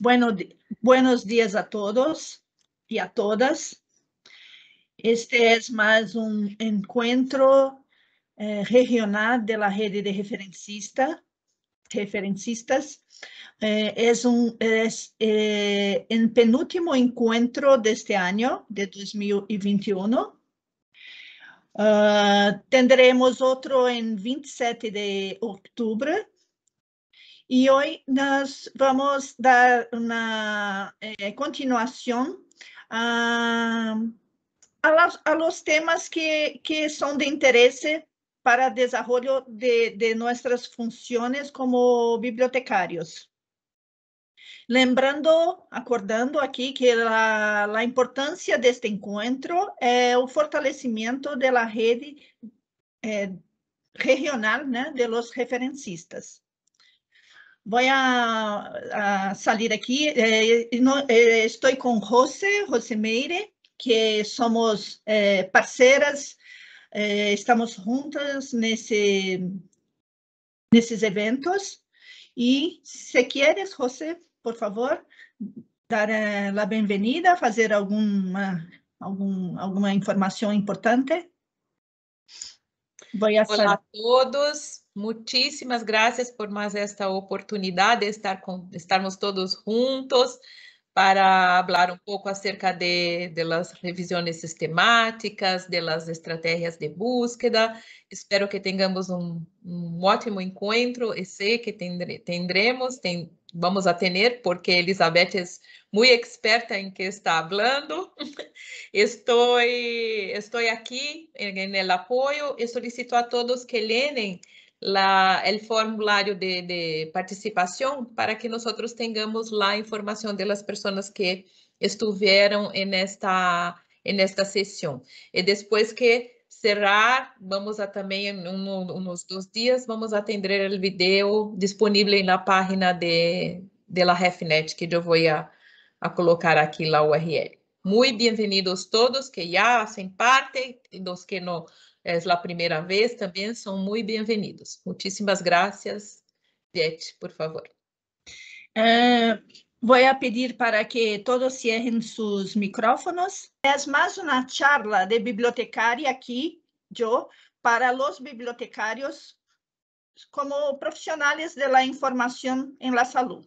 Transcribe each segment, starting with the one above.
Bueno, buenos días a todos y a todas. Este es más un encuentro eh, regional de la red de referencista, referencistas. Eh, es un es, eh, el penúltimo encuentro de este año, de 2021. Ah, tendremos otro en 27 de octubre E hoje nós vamos dar uma eh, continuación a, los, a, los, temas que, que, são de interesse para o desenvolvimento de, de nossas funções como bibliotecários. Lembrando, acordando aqui, que a, a, importância deste encontro é o fortalecimento da rede eh, regional né, de los referencistas. Voy a, a salir aquí. Eh, no, eh, estoy con José, José Meire, que somos eh, parceras, eh, estamos juntas nesses eventos. E se queres, José, por favor, dar eh, a bem-vinda, fazer alguma, alguma informação importante. Olá a todos, Muitíssimas graças por mais esta oportunidade de estar com, estarmos todos juntos para falar um pouco acerca de, de las revisões sistemáticas, de las estratégias de búsqueda. Espero que tenhamos um, um ótimo encontro e sei que tendre, tendremos, tem vamos a ter, porque Elizabeth é muito experta em que está falando. estou, estou aqui em el apoio e solicito a todos que lêem la, el formulario de, de, participación para que nosotros tengamos la información de las personas que estuvieron en esta, en esta sesión. Y eh, después que cerrar, vamos a también en dias unos dos días, vamos a tener el video disponible en la página de, de la RefNet que yo voy a, a colocar aquí la URL. Muy bienvenidos todos que ya hacen parte, los que no é a primeira vez, também são muito bem-vindos. Muitíssimas graças, Viet, por favor. Uh, a pedir para que todos cierrem seus micrófonos. É mais uma charla de bibliotecaria aqui, yo, para os bibliotecários como profissionais de la información en la salud.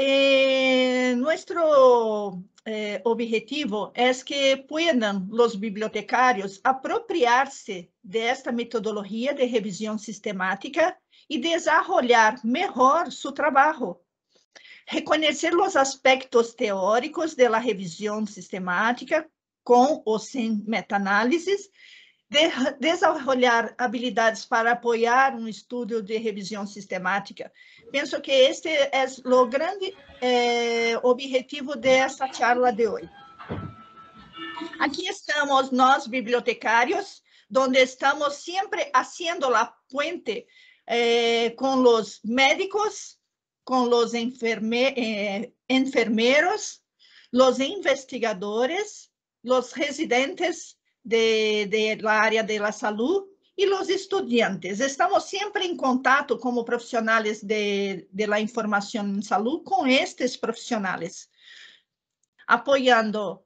Eh, nuestro eh, objetivo é que puedan os bibliotecários apropriar-se desta metodologia de revisão sistemática e desenvolver melhor seu trabalho. Reconhecer os aspectos teóricos da revisão sistemática com ou sem meta-análises desenvolver habilidades para apoiar um estudo de revisão sistemática. Penso que este é o grande eh, objetivo desta charla de hoje. Aqui estamos nós, bibliotecários, onde estamos sempre fazendo a ponte eh, é, com os médicos, com os enferme eh, é, enfermeiros, os investigadores, os residentes de, de la área de la salud y los estudiantes. Estamos siempre en contacto como profesionales de, de la información en salud con estos profesionales, apoyando,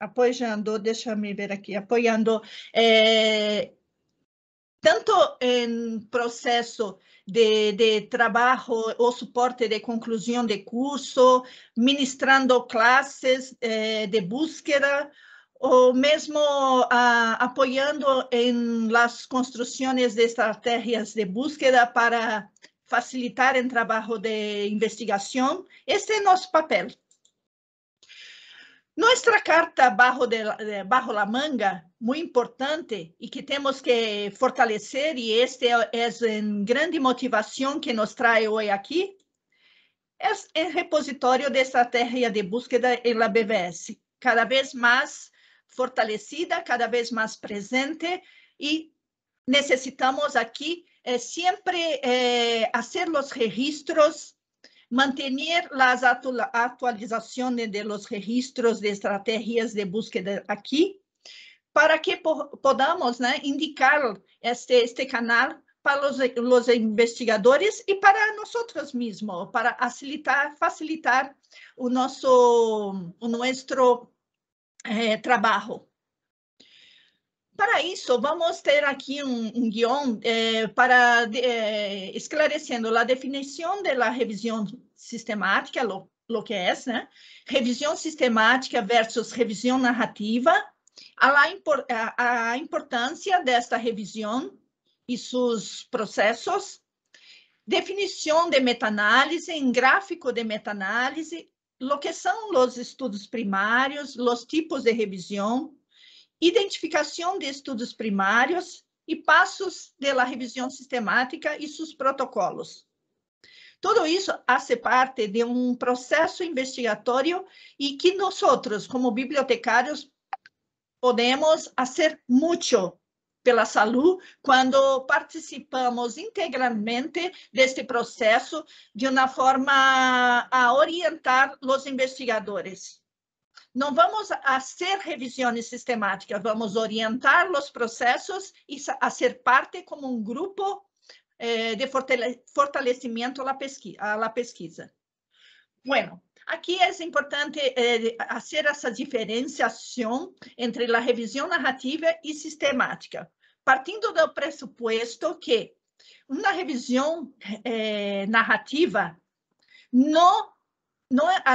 apoyando, déjame ver aquí, apoyando eh, tanto en proceso de, de, trabajo o soporte de conclusión de curso, ministrando clases eh, de búsqueda, ou mesmo ah, apoiando em las construções de estratégias de búsqueda para facilitar o trabalho de investigação. Este é nosso papel. Nossa carta bajo, de, eh, bajo la manga, muito importante e que temos que fortalecer, e este é a é grande motivação que nos traz hoje aqui, é o é repositório de estratégia de búsqueda em la BVS. Cada vez mais fortalecida, cada vez mais presente e necessitamos aqui eh, sempre eh, fazer os registros, manter as atualizações de los registros de estratégias de búsqueda aqui, para que podamos né, indicar este, este canal para os, os investigadores e para nós mesmos, para facilitar, facilitar o nosso, o nosso é, trabalho. Para isso, vamos ter aqui um, um guião eh, é, para eh, esclarecendo a definição da revisão sistemática, o que é, né? Revisão sistemática versus revisão narrativa, a, a, a importância desta revisão e seus processos, definição de meta-análise, em gráfico de meta-análise, lo que são os estudos primários, os tipos de revisão, identificação de estudos primários e passos da revisão sistemática e seus protocolos. Tudo isso faz parte de um processo investigatório e que nós, como bibliotecários, podemos fazer muito pela saúde quando participamos integralmente deste processo de uma forma a orientar os investigadores. Não vamos a ser revisões sistemáticas, vamos orientar os processos e a ser parte como um grupo eh, de fortalecimento à pesquisa. Bueno, Aqui é importante eh, fazer essa diferenciação entre a revisão narrativa e sistemática partindo do pressuposto que uma revisão eh, narrativa não não a,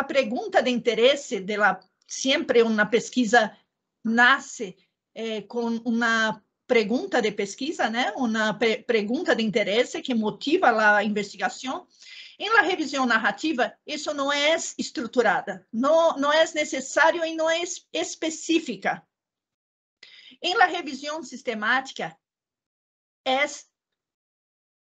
a pergunta de interesse dela sempre uma pesquisa nasce eh, com uma pergunta de pesquisa, né? Uma pergunta de interesse que motiva a investigação. Em la revisão narrativa, isso não é estruturada, não, não é necessário e não é específica. Em la revisão sistemática é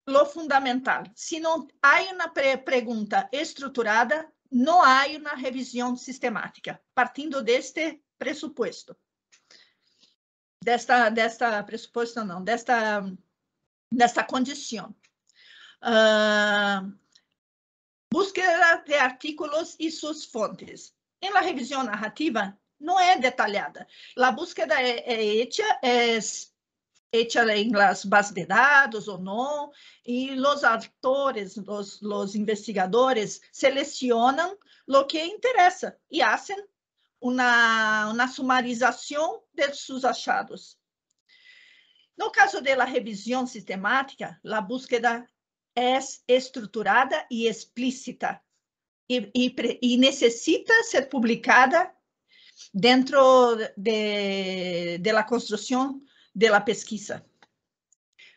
lo fundamental. Se não há uma pre pergunta estruturada, não há uma revisão sistemática, partindo deste pressuposto. Desta, desta pressuposto, não, desta, desta condição. Uh, ah, búsqueda de artículos e suas fontes. Em la revisão narrativa, não é detalhada. La búsqueda é, é hecha, é, hecha em las bases de dados ou não, e os autores, os investigadores selecionam o que interessa e fazem uma, uma sumarização de seus achados. No caso da revisão revisión sistemática, la búsqueda es estructurada y explícita e necessita necesita ser publicada dentro de, de la construcción de la pesquisa.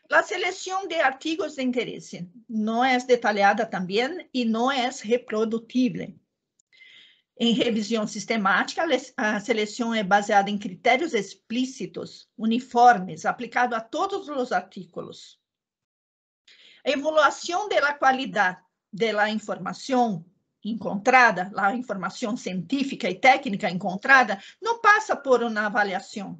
La selección de artículos de interés no es detallada también y no es reproducible. Em revisão sistemática, a seleção é baseada em critérios explícitos, uniformes, aplicado a todos os artículos. A evaluação da qualidade da informação encontrada, a informação científica e técnica encontrada, não passa por uma avaliação,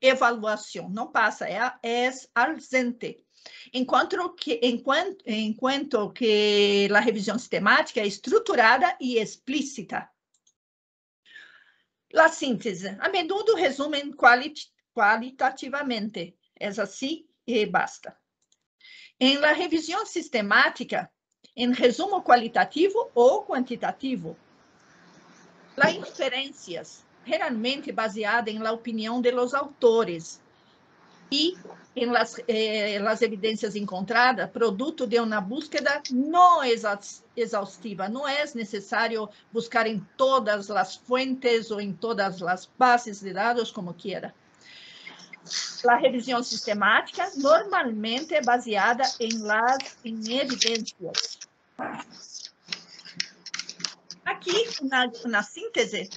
evaluação, não passa, é, é ausente. Enquanto que, enquanto, enquanto que a revisão sistemática é estruturada e explícita. A síntese, a menudo resumem qualit qualitativamente, é assim e basta. Em la revisão sistemática, em resumo qualitativo ou quantitativo. As inferências, geralmente baseadas em la opinião de los autores e em las, eh, las evidências encontradas, produto de uma búsqueda não exaustiva. Não é necessário buscar em todas as fontes ou em todas as bases de dados, como quiera. A revisão sistemática normalmente é baseada em las em evidências Aqui, na, na síntese,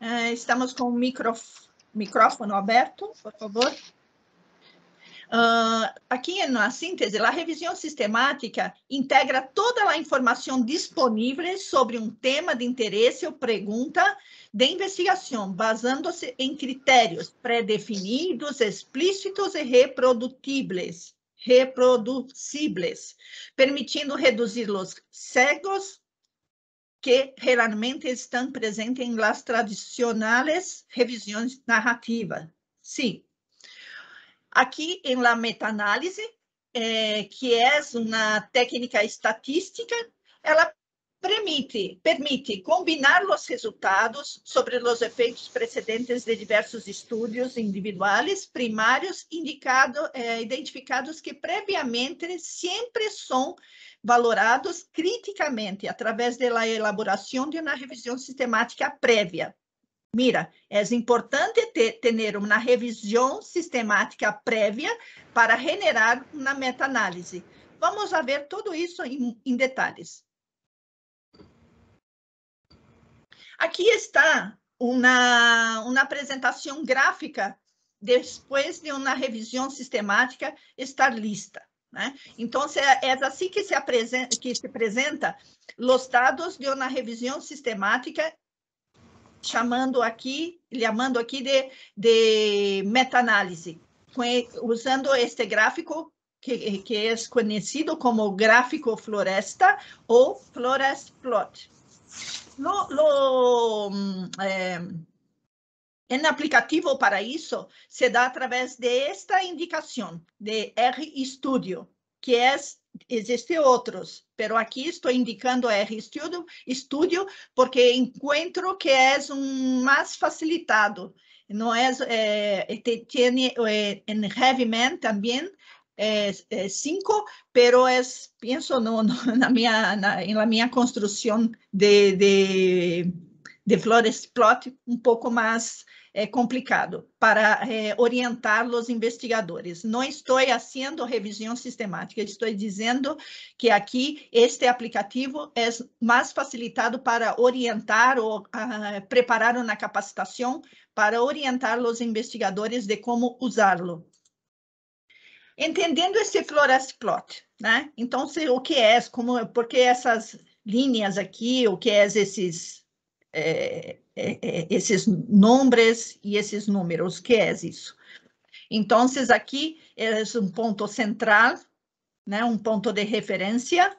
é, estamos com o microf, micrófono aberto, por favor. Uh, aqui na síntese, a revisão sistemática integra toda a informação disponível sobre um tema de interesse ou pergunta de investigação, baseando se em critérios pré-definidos, explícitos e reprodutíveis reproducibles, permitindo reduzir os cegos que realmente estão presentes em las tradicionais revisões narrativas. Sim. Aqui em la meta-análise, eh, que é uma técnica estatística, ela permite, permite combinar os resultados sobre os efeitos precedentes de diversos estudos individuais primários indicado, é, identificados que previamente sempre são valorados criticamente através da elaboração de uma revisão sistemática prévia. Mira, é importante ter, uma revisão sistemática prévia para generar uma meta-análise. Vamos ver tudo isso em, em detalhes. Aqui está uma, uma apresentação gráfica depois de uma revisão sistemática estar lista. Né? Então, é, é assim que se, apresenta, que se apresenta os dados de uma revisão sistemática, chamando aqui, chamando aqui de, de meta-análise, usando este gráfico que, que é conhecido como gráfico floresta ou florest plot lo, lo hum, é, en aplicativo para isso se dá através esta indicação de R Studio, que é existe outros, pero aqui estou indicando R Studio, Studio porque encontro que é um mais facilitado. Não é, é, tem, tem, é, em Heavyman também eh, cinco, pero es, pienso, no, no na minha, na, en la minha construção de, de, de flores plot um pouco mais eh, complicado para eh, orientar os investigadores. Não estou fazendo revisão sistemática, estou dizendo que aqui este aplicativo é mais facilitado para orientar ou uh, ah, preparar uma capacitação para orientar os investigadores de como usá-lo. Entendendo esse florest plot, né? Então, se, o que é, como, porque essas linhas aqui, o que é esses, é, é, é esses nomes e esses números, o que é isso? Então, aqui é um ponto central, né? Um ponto de referência.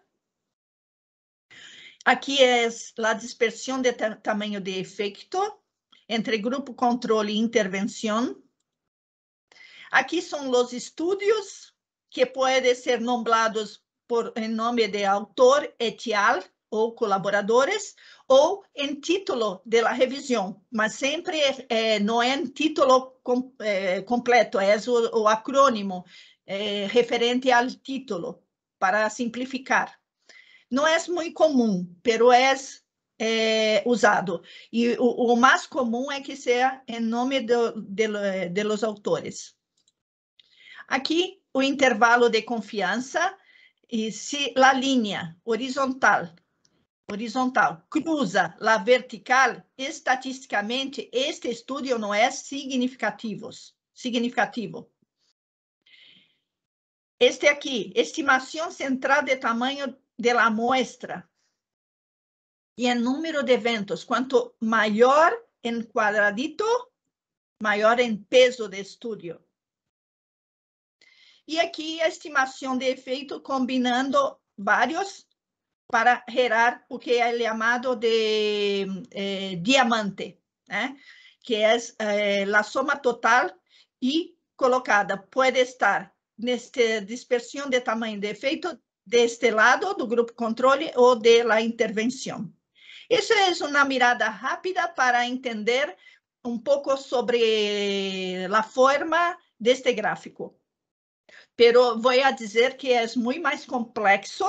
Aqui é a dispersão de tamanho de efeito entre grupo controle e intervenção Aqui são os estudos que podem ser nombrados por em nome de autor etial ou colaboradores, ou em título de revisão, mas sempre não é em título com, é, completo, é o, o acrônimo é, referente ao título, para simplificar. Não é muito comum, pero é é, usado. E o, o, mais comum é que seja em nome de, de, de autores. Aqui, o intervalo de confiança, e se a linha horizontal, horizontal cruza a vertical, estatisticamente, este estudo não é significativo. significativo. Este aqui, estimação central de tamanho de la amostra e em número de eventos. Quanto maior em quadradito, maior em peso de estudo. E aqui a estimação de efeito combinando vários para gerar o que é chamado de eh, diamante, né? que é eh, a soma total e colocada pode estar nesta dispersão de tamanho de efeito deste lado do grupo controle ou de la intervenção. Isso é uma mirada rápida para entender um pouco sobre eh, a forma deste gráfico pero vou a dizer que é muito mais complexo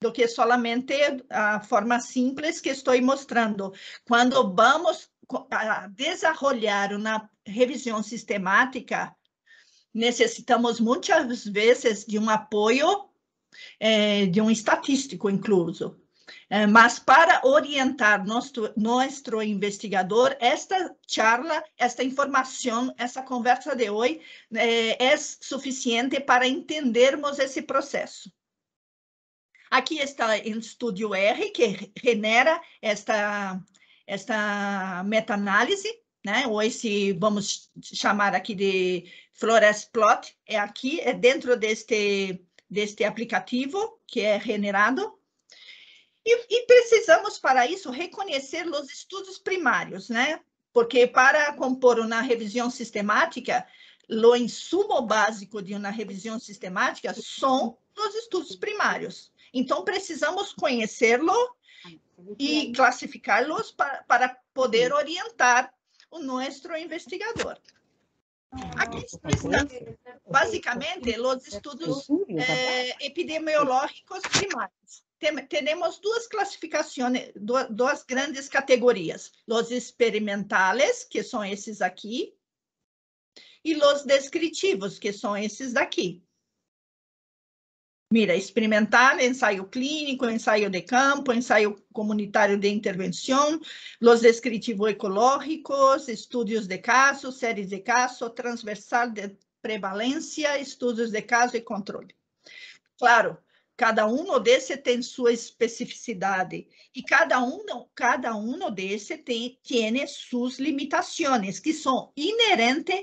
do que solamente a forma simples que estou mostrando. Quando vamos a desarrollar uma revisão sistemática, necessitamos muitas vezes de um apoio eh, de um estatístico incluso. Eh, mas para orientar nosso, nosso investigador, esta charla, esta informação, essa conversa de hoje eh, é suficiente para entendermos esse processo. Aqui está o estúdio R, que genera esta, esta meta-análise, né? ou esse, vamos chamar aqui de Flores Plot, é aqui, é dentro deste, deste aplicativo que é generado. E, e precisamos, para isso, reconhecer os estudos primários, né? Porque para compor uma revisão sistemática, o insumo básico de uma revisão sistemática são os estudos primários. Então, precisamos conhecê-lo e classificá-los para, para poder orientar o nosso investigador. Aqui basicamente, os estudos eh, epidemiológicos primários. Temos duas classificações, duas grandes categorias: os experimentais, que são esses aqui, e os descritivos, que são esses daqui. Mira, experimentar ensaio clínico, ensaio de campo, ensaio comunitário de intervenção, los descritivos ecológicos, estudos de caso, séries de caso, transversal de prevalência, estudos de caso e controle. Claro, cada um desses tem sua especificidade e cada um cada um desse tem tem suas limitações que são inerentes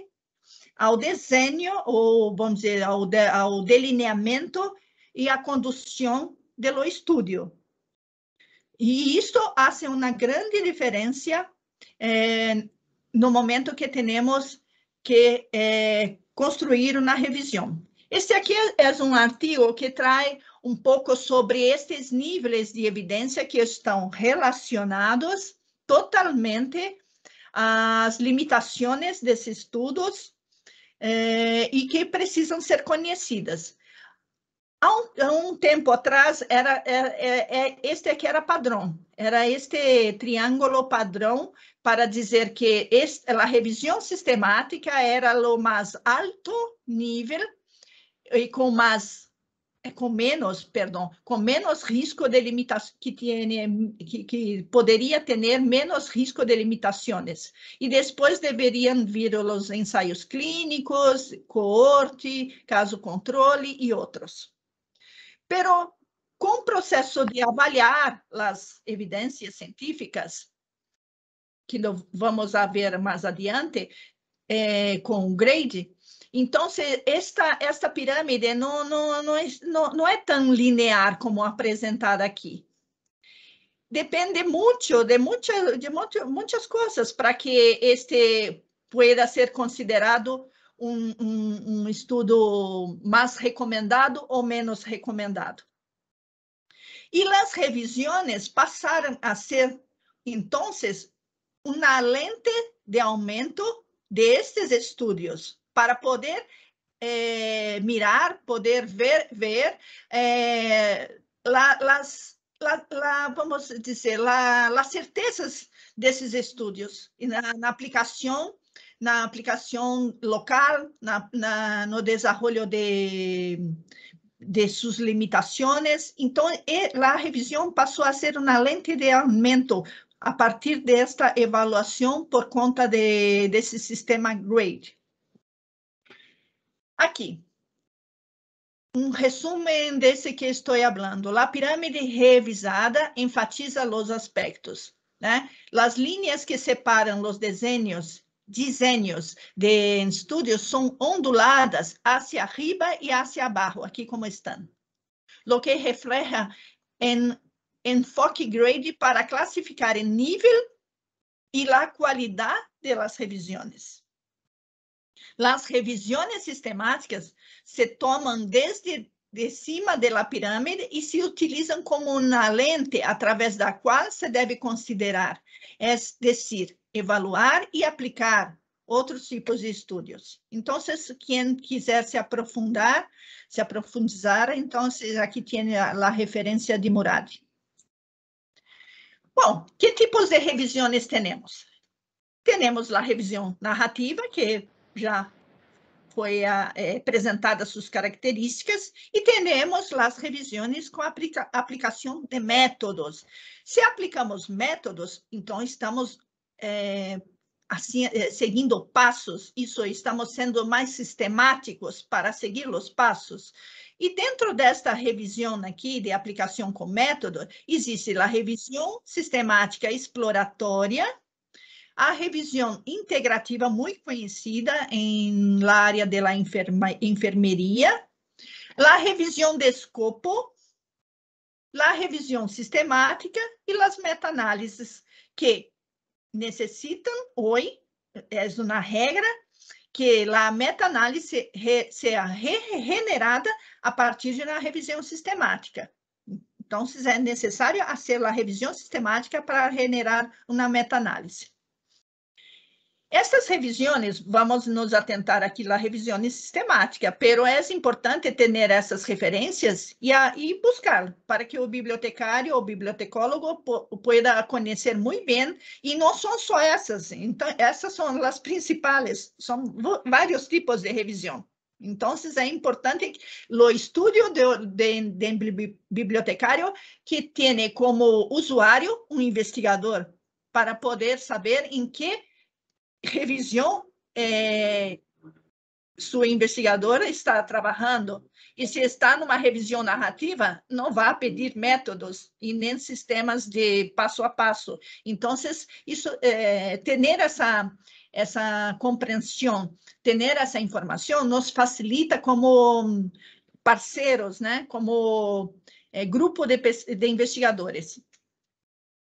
ao desenho ou vamos dizer ao, de, ao delineamento e a condução do estudo. E isso faz uma grande diferença eh, no momento que temos que eh, construir uma revisão. Este aqui é, é um artigo que traz um pouco sobre estes níveis de evidência que estão relacionados totalmente às limitações desses estudos eh, e que precisam ser conhecidas. Há um, há um tempo atrás, era, é, é, é, este aqui era padrão, era este triângulo padrão para dizer que este, a revisão sistemática era o mais alto nível e com mais com menos, perdão, com menos risco de limitação, que, que, que poderia ter menos risco de limitações. E depois deveriam vir os ensaios clínicos, coorte, caso controle e outros. Pero com o processo de avaliar as evidências científicas, que vamos ver mais adiante, eh, com o grade, então, esta, esta pirâmide não, não, não, é, não, não é tão linear como apresentada aqui. Depende muito de, muita, de muito, muitas coisas para que este pueda ser considerado um, um, um estudo mais recomendado ou menos recomendado. E as revisões passaram a ser, então, uma lente de aumento destes de estudos para poder eh, mirar, poder ver, ver eh, la, la, vamos dizer, as certezas desses estudos na, na aplicação na aplicação local, na, na, no desenvolvimento de, de suas limitações. Então, eh, a revisão passou a ser uma lente de aumento a partir desta avaliação por conta de, desse sistema GRADE. Aqui, um resumo desse que estou falando. A pirâmide revisada enfatiza os aspectos, né? ¿eh? As linhas que separam os desenhos desenhos de estúdios são onduladas hacia arriba e hacia abaixo, aqui como estão, Lo que refleja em enfoque grade para classificar o nível e a qualidade das revisões. As revisões sistemáticas se tomam desde de cima da pirâmide e se utilizam como uma lente através da qual se deve considerar, é decir, evaluar e aplicar outros tipos de estudos. Então, quem quiser se aprofundar, se aprofundizar, então aqui tem a, a referência de Murad. Bom, que tipos de revisões temos? Temos a revisão narrativa, que já foi é, apresentada suas características, e temos as revisões com aplica aplicação de métodos. Se aplicamos métodos, então estamos é, assim, é, seguindo passos, isso estamos sendo mais sistemáticos para seguir os passos. E dentro desta revisão aqui de aplicação com método, existe a revisão sistemática exploratória, a revisão integrativa muito conhecida em la área da enferma, enfermeria, a revisão de escopo, a revisão sistemática e as meta-análises que necessitam hoje, é uma regra que a meta-análise seja regenerada a partir de uma revisão sistemática. Então, é necessário fazer a revisão sistemática para generar uma meta-análise. Essas revisões, vamos nos atentar aqui na revisão sistemática, pero é importante ter essas referências e, a, e buscar para que o bibliotecário ou bibliotecólogo pueda conhecer muito bem. E não são só essas, então essas são as principais, são vários tipos de revisão. Então, é importante o estudo de, de, de bibliotecário que tem como usuário um investigador para poder saber em que Revisão, é, sua investigadora está trabalhando e se está numa revisão narrativa, não vá pedir métodos e nem sistemas de passo a passo. Então, isso, é, ter essa essa compreensão, ter essa informação, nos facilita como parceiros, né? Como é, grupo de, de investigadores.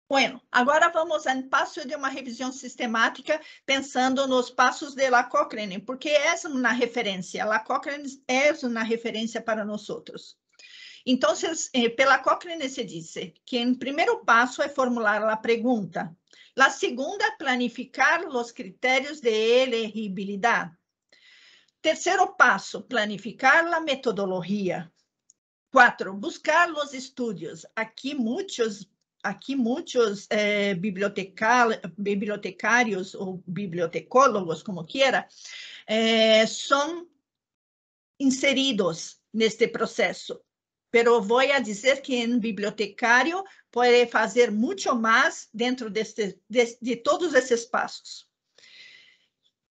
Bueno, agora vamos ao passo de uma revisão sistemática pensando nos passos de La Cochrane, porque é uma referência, La Cochrane é uma referência para nós outros. Então, eh, pela Cochrane se diz que o primeiro passo é formular a pergunta, a segunda, planificar os critérios de elegibilidade. Terceiro passo, planificar a metodologia. Quatro, buscar os estudos. Aqui muitos aqui muitos é, bibliotecários ou bibliotecólogos, como quiera, é, são inseridos neste processo. Pero vou a dizer que um bibliotecário pode fazer muito mais dentro deste, de, de todos esses passos.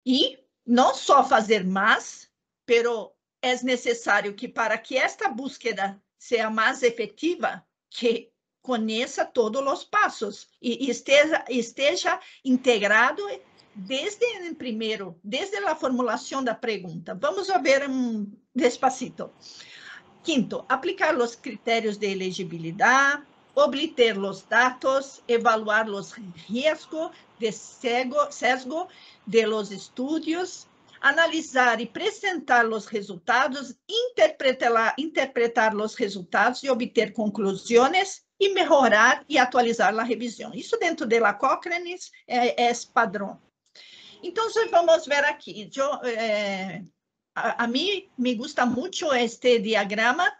E não só fazer mais, pero é necessário que para que esta búsqueda seja mais efetiva, que conheça todos os passos e esteja, esteja integrado desde o primeiro, desde a formulação da pergunta. Vamos ver um despacito. Quinto, aplicar os critérios de elegibilidade, obter os dados, evaluar os riscos de cego, sesgo de los estudos, analisar e apresentar os resultados, interpretar, interpretar os resultados e obter conclusões e melhorar e atualizar a revisão. Isso dentro da de Cochrane é, é padrão. Então, vamos ver aqui. Eu, é, a, a, mim me gusta muito este diagrama,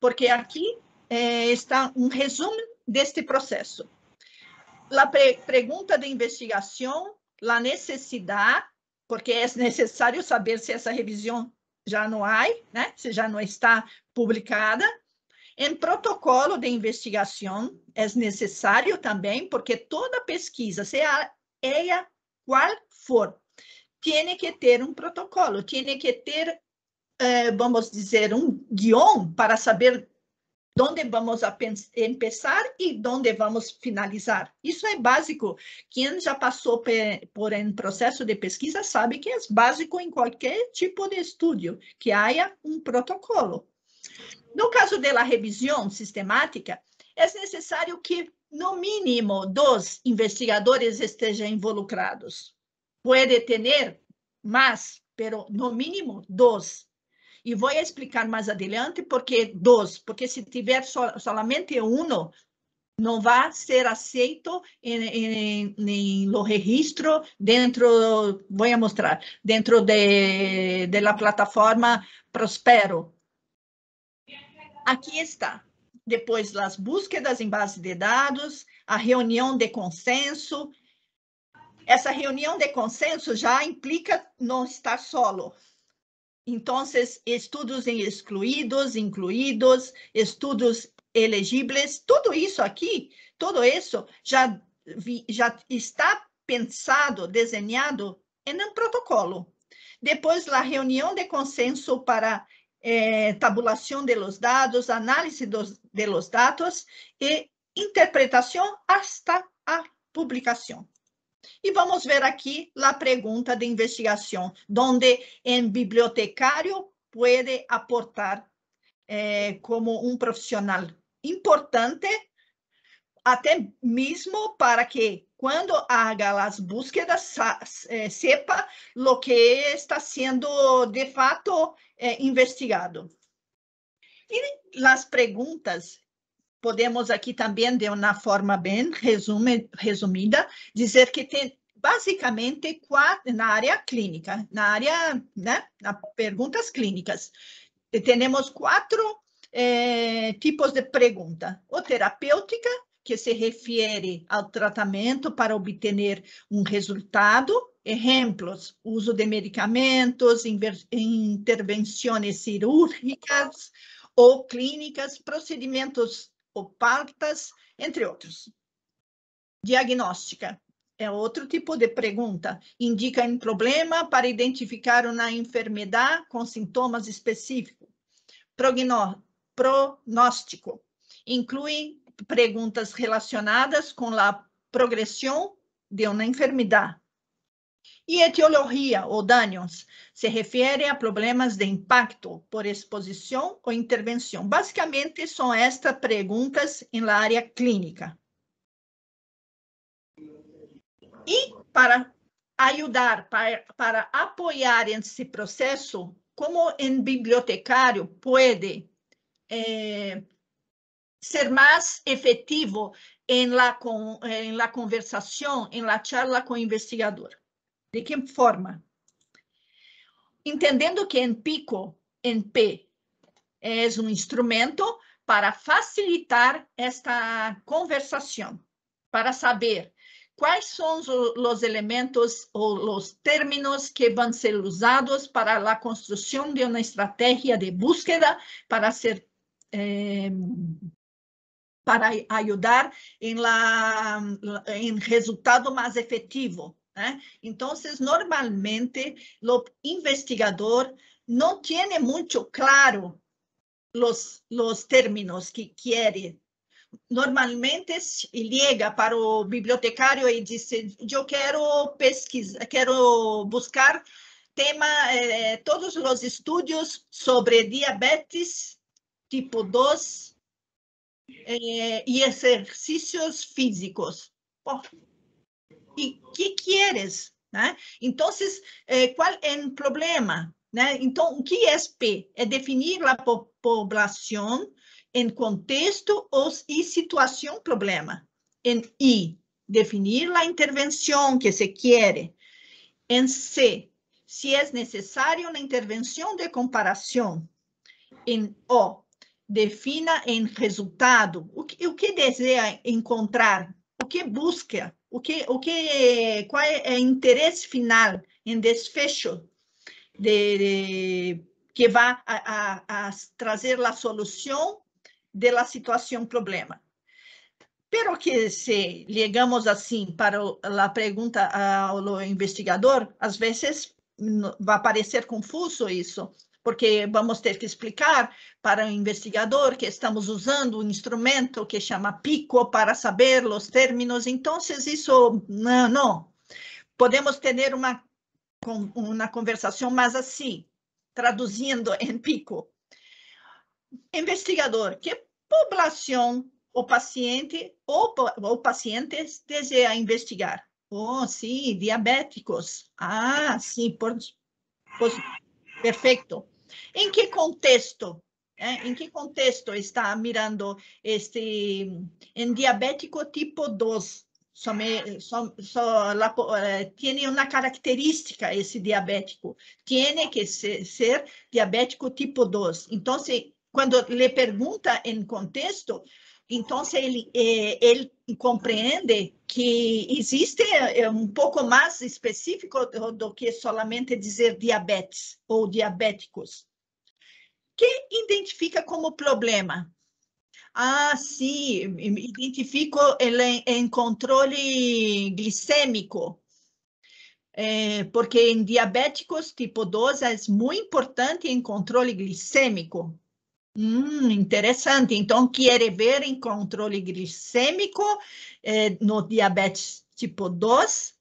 porque aqui é, está um resumo deste processo. A pre pergunta de investigação, a necessidade, porque é necessário saber se essa revisão já não há, né? se já não está publicada, em protocolo de investigação é necessário também, porque toda pesquisa, seja ela qual for, tem que ter um protocolo, tem que ter, eh, vamos dizer, um guião para saber onde vamos começar e onde vamos finalizar. Isso é básico. Quem já passou por um processo de pesquisa sabe que é básico em qualquer tipo de estudo, que haja um protocolo. No caso da revisão sistemática, é necessário que, no mínimo, dois investigadores estejam involucrados. Pode ter mais, mas, no mínimo, dois. E vou explicar mais adiante porque dois, porque se tiver so, somente um, não vai ser aceito em, em, lo registro dentro, vou mostrar, dentro de, de la plataforma Prospero, Aqui está. Depois das búsquedas em base de dados, a reunião de consenso. Essa reunião de consenso já implica não estar solo. Então, estudos excluídos, incluídos, estudos elegíveis, tudo isso aqui, tudo isso já, vi, já está pensado, desenhado em um protocolo. Depois, a reunião de consenso para eh, tabulação de los dados, análise dos, de los dados e interpretação hasta a publicação. E vamos ver aqui a pergunta de investigação, onde um bibliotecário pode aportar eh, como um profissional importante até mesmo para que quando haja as búsquedas é, sepa o que está sendo de fato eh, investigado. E as perguntas podemos aqui também de uma forma bem resume, resumida dizer que tem basicamente quatro, na área clínica, na área, né, na perguntas clínicas, temos quatro eh, tipos de pergunta: o terapêutica, que se refere ao tratamento para obter um resultado. Exemplos: uso de medicamentos, intervenções cirúrgicas ou clínicas, procedimentos ou pautas, entre outros. Diagnóstica é outro tipo de pergunta. Indica um problema para identificar uma enfermidade com sintomas específicos. Prognóstico inclui preguntas relacionadas com a progressão de uma enfermidade. E etiologia ou danos se refere a problemas de impacto por exposição ou intervenção. Basicamente, são estas perguntas em la área clínica. E para ajudar, para, para apoiar esse processo, como um bibliotecário pode eh, ser mais efetivo em la, con, em la conversação em la charla com o investigador. ¿De que forma? entendendo que em PICO, em P, é um instrumento para facilitar esta conversação para saber quais são os elementos ou os términos que vão ser usados para a construção de uma estratégia de búsqueda para ser eh, para ajudar em la, en resultado mais efectivo. Então, Entonces, normalmente, o investigador não tem muito claro los, los términos que quiere. Normalmente liga para o bibliotecário e diz: eu quero pesquisar, quero buscar tema, eh, todos os estudos sobre diabetes tipo 2 eh, é, y ejercicios físicos. Oh, ¿Y qué quieres? Né? Então, eh, qual é o problema? Né? Então, o que é P? É definir a po população em contexto os, e situação problema. Em I, definir a intervenção que se quer. Em C, se é necessário uma intervenção de comparação. Em O, defina em resultado o que, o que deseja encontrar, o que busca, o que, o que qual é o é interesse final em desfecho de, de que vai a, a, a trazer a solução da situação problema. Pero que se chegamos assim para a pergunta ao investigador, às vezes vai parecer confuso isso, porque vamos ter que explicar para o investigador que estamos usando um instrumento que chama PICO para saber os términos. Então, isso não, não. Podemos ter uma, uma conversação, mas assim, traduzindo em PICO. Investigador, que população o paciente ou, ou pacientes deseja investigar? Oh, sim, diabéticos. Ah, sim, por, por, perfeito. Em que contexto? É, em que contexto está mirando este em diabético tipo 2? Só, só, só la, tem uma característica esse diabético, tem que ser, ser diabético tipo 2. Então, quando lhe pergunta em contexto, então, ele, é, ele compreende que existe é, um pouco mais específico do que somente dizer diabetes ou diabéticos. Que identifica como problema? Ah, sim, identifico ele em controle glicêmico. É, porque em diabéticos tipo 2 é muito importante em controle glicêmico. Hum, interessante. Então, quer ver em controle glicêmico eh, no diabetes tipo 2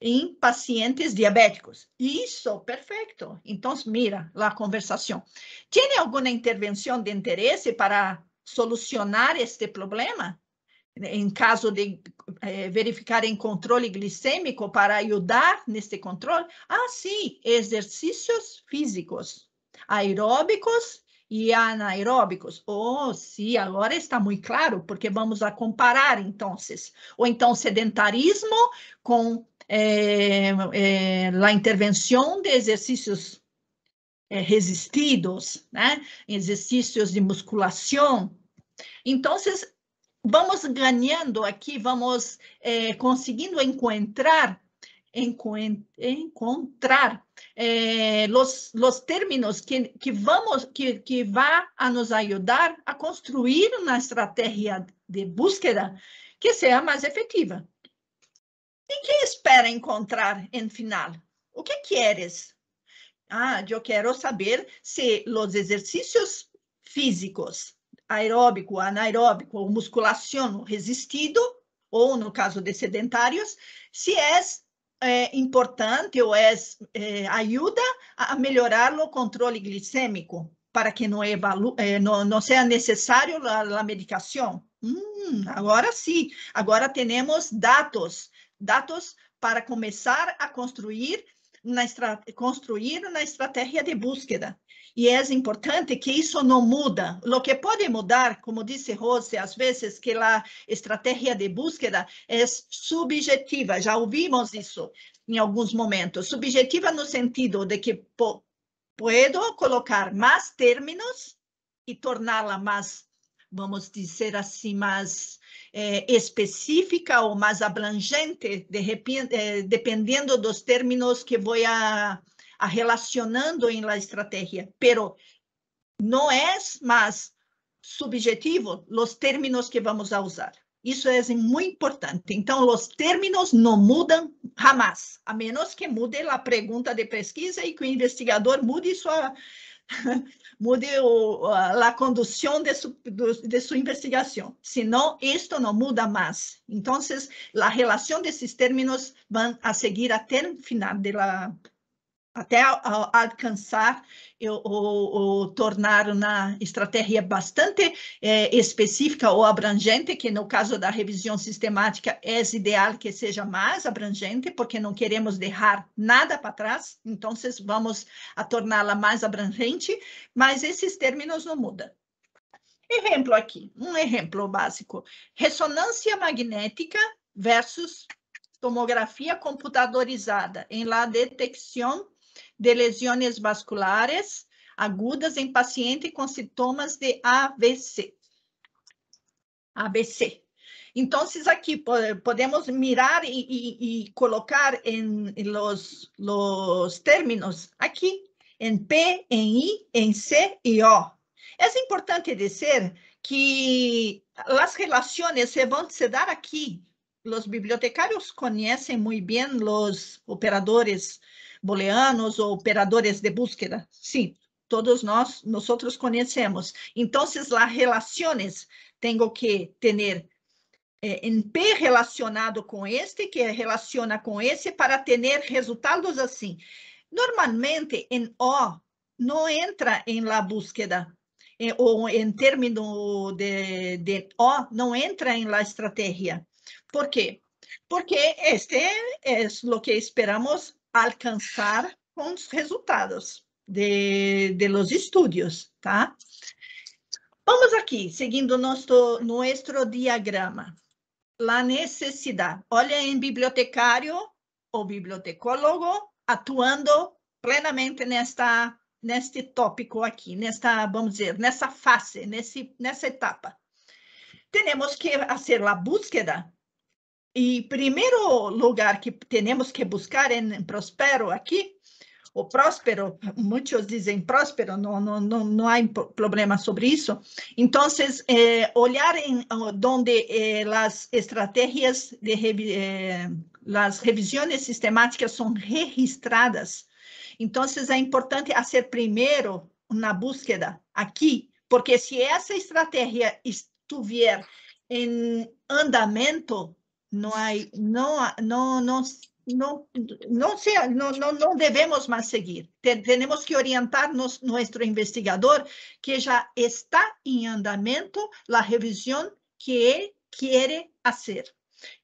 em pacientes diabéticos. Isso, perfeito. Então, mira a conversação. Tem alguma intervenção de interesse para solucionar este problema? Em caso de eh, verificar em controle glicêmico para ajudar neste controle? Ah, sim, exercícios físicos aeróbicos e anaeróbicos? Oh, sim, agora está muito claro, porque vamos a comparar, então. Ou então, sedentarismo com eh, eh, a intervenção de exercícios eh, resistidos, né? exercícios de musculação. Então, vamos ganhando aqui, vamos eh, conseguindo encontrar encontrar eh, los, los, términos que, que, vamos, que, que va a nos ajudar a construir uma estratégia de búsqueda que seja mais efetiva. E que espera encontrar em final? O que queres? Ah, eu quero saber se os exercícios físicos, aeróbico, anaeróbico, ou musculação resistido, ou no caso de sedentários, se é é importante ou é, é, ajuda a melhorar o controle glicêmico para que não, evalu, é, não, não seja necessário a, a medicação. Hum, agora sim, agora temos dados, dados para começar a construir na, construir na estratégia de búsqueda. E é importante que isso não muda. O que pode mudar, como disse Rose, às vezes que a estratégia de búsqueda é subjetiva. Já ouvimos isso em alguns momentos. Subjetiva no sentido de que po colocar mais términos e torná-la mais, vamos dizer assim, mais é, específica ou mais abrangente, de é, dependendo dos términos que vou a relacionando em la estrategia, pero não é mais subjetivo os términos que vamos a usar. Isso é muito importante. Então, os términos não mudam jamais, a menos que mude a pergunta de pesquisa e que o investigador mude sua mude o, a, condução de, su, de sua investigação. Senão, isto não muda mais. Então, a relação desses términos vão a seguir até o final da até alcançar ou, tornar uma estratégia bastante é, específica ou abrangente, que no caso da revisão sistemática é ideal que seja mais abrangente, porque não queremos deixar nada para trás, então vamos a torná-la mais abrangente, mas esses términos não mudam. Exemplo aqui, um exemplo básico, ressonância magnética versus tomografia computadorizada em la detecção de lesões vasculares agudas em paciente com sintomas de AVC. ABC. Então, aqui podemos mirar e, colocar em, los, términos aqui, em P, em I, em C e O. É importante dizer que as relações se vão se dar aqui. Os bibliotecários conhecem muito bem os operadores booleanos ou operadores de búsqueda. Sim, todos nós, nós conhecemos. Então, as relações tenho que ter eh, em P relacionado com este, que relaciona com esse, para ter resultados assim. Normalmente, em O, não entra em la búsqueda, eh, ou em término de, de, O, não entra em la estratégia. Por quê? Porque este é es é o que esperamos alcançar com os resultados de, de los estudos, tá? Vamos aqui, seguindo nosso, nosso diagrama. La necessidade. Olha em bibliotecário ou bibliotecólogo atuando plenamente nesta, neste tópico aqui, nesta, vamos dizer, nessa fase, nesse, nessa etapa. Temos que fazer a búsqueda e primeiro lugar que temos que buscar é em Prospero aqui, o próspero, muitos dizem próspero, não, não, não, não há problema sobre isso. Então, eh, olhar em onde é, as estratégias de revi eh, as revisões sistemáticas são registradas. Então, é importante fazer primeiro na búsqueda aqui, porque se essa estratégia estiver em andamento, não há não, não, não, não, não, se, não, não, não devemos mais seguir. Temos que orientar nos, nosso investigador que já está em andamento a revisão que ele quer fazer.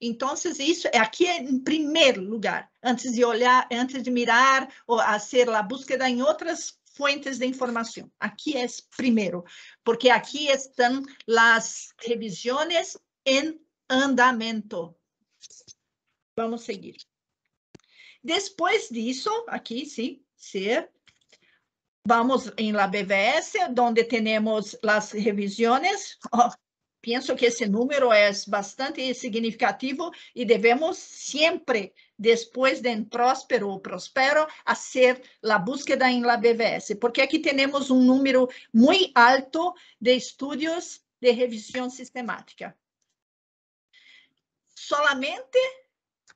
Então, isso é aqui em primeiro lugar, antes de olhar, antes de mirar ou fazer a búsqueda em outras fuentes de informação. Aqui é primeiro, porque aqui estão as revisões em andamento. Vamos seguir. Depois disso, aqui sim, ser. Vamos em la BVS, onde temos as revisões. Oh, penso que esse número é bastante significativo e devemos sempre, depois de próspero ou prospero, fazer a búsqueda em la BVS, porque aqui temos um número muito alto de estudos de revisão sistemática solamente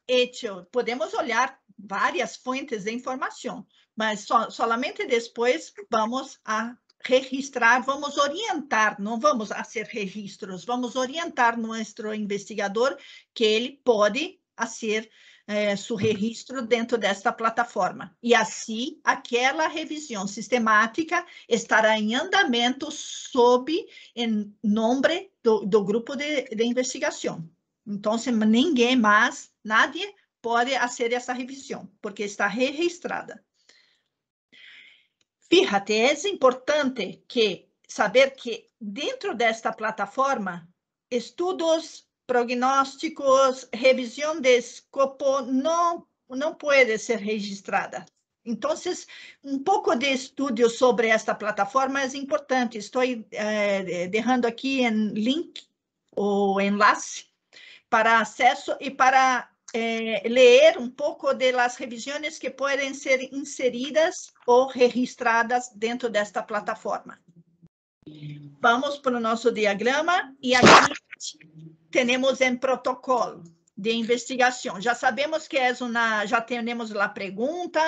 hecho, podemos olhar várias fontes de informação, mas so, solamente depois vamos a registrar, vamos orientar, não vamos fazer registros, vamos orientar nosso investigador que ele pode fazer eh, seu uhum. registro dentro desta plataforma. E assim, aquela revisão sistemática estará em andamento sob em nome do, do grupo de, de investigação. Então, ninguém mais, nadie, pode fazer essa revisão, porque está registrada. Fíjate, é importante que saber que dentro desta plataforma, estudos, prognósticos, revisão de escopo não, não pode ser registrada. Então, um pouco de estudo sobre esta plataforma é importante. Estou eh, deixando aqui em link ou enlace para acesso e para eh, ler um pouco das revisões que podem ser inseridas ou registradas dentro desta plataforma. Vamos para o nosso diagrama e aqui temos um protocolo de investigação. Já sabemos que é uma, já temos a pergunta,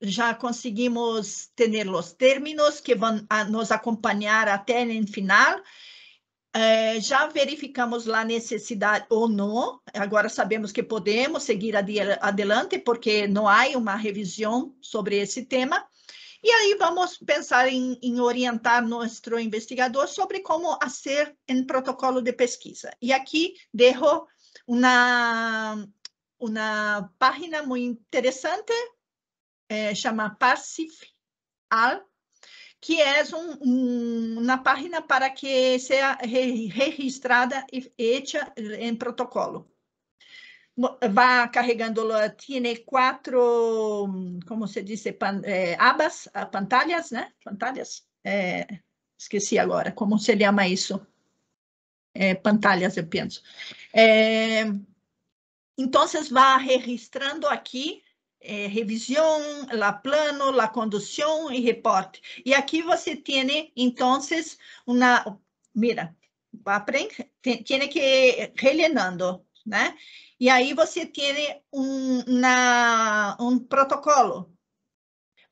já conseguimos ter os termos que vão nos acompanhar até o final. É, já verificamos lá necessidade ou não, agora sabemos que podemos seguir adelante, porque não há uma revisão sobre esse tema. E aí vamos pensar em, em orientar nosso investigador sobre como fazer em protocolo de pesquisa. E aqui derro uma, uma página muito interessante, é, chama Parsifal, que é um, um, na página para que seja re, registrada e hecha em protocolo. Vá carregando, tem quatro, como se diz, pan, eh, abas, pantalhas, né? Pantalhas? É, esqueci agora, como se chama isso? Eh, pantalhas, eu penso. então, vá registrando aqui é, revisión, la plano, la condução e reporte. E aqui você tem, então, uma, mira, tem que rellenando, né? E aí você tem um, na, um protocolo.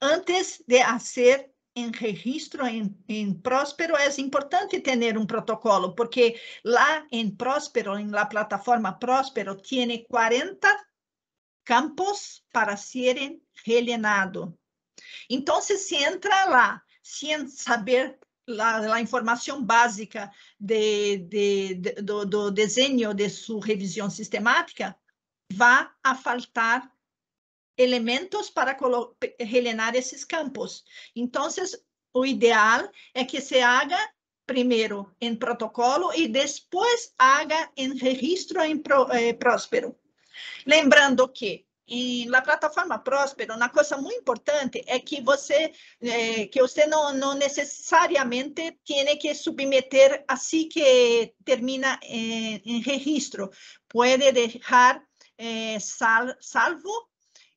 Antes de fazer em registro em, em Próspero, é importante ter um protocolo, porque lá em Próspero, la plataforma Próspero, tem 40 campos para serem rellenado. Então, se se entra lá sem saber a informação básica de, de, de, do, do, desenho de sua revisão sistemática, vai a faltar elementos para rellenar esses campos. Então, o ideal é que se haja primeiro em protocolo e depois haja em registro em pró, eh, próspero. Lembrando que e na plataforma Próspero, uma coisa muito importante é que você é, que você não, não necessariamente tem que submeter assim que termina eh, em registro. Pode deixar eh, sal, salvo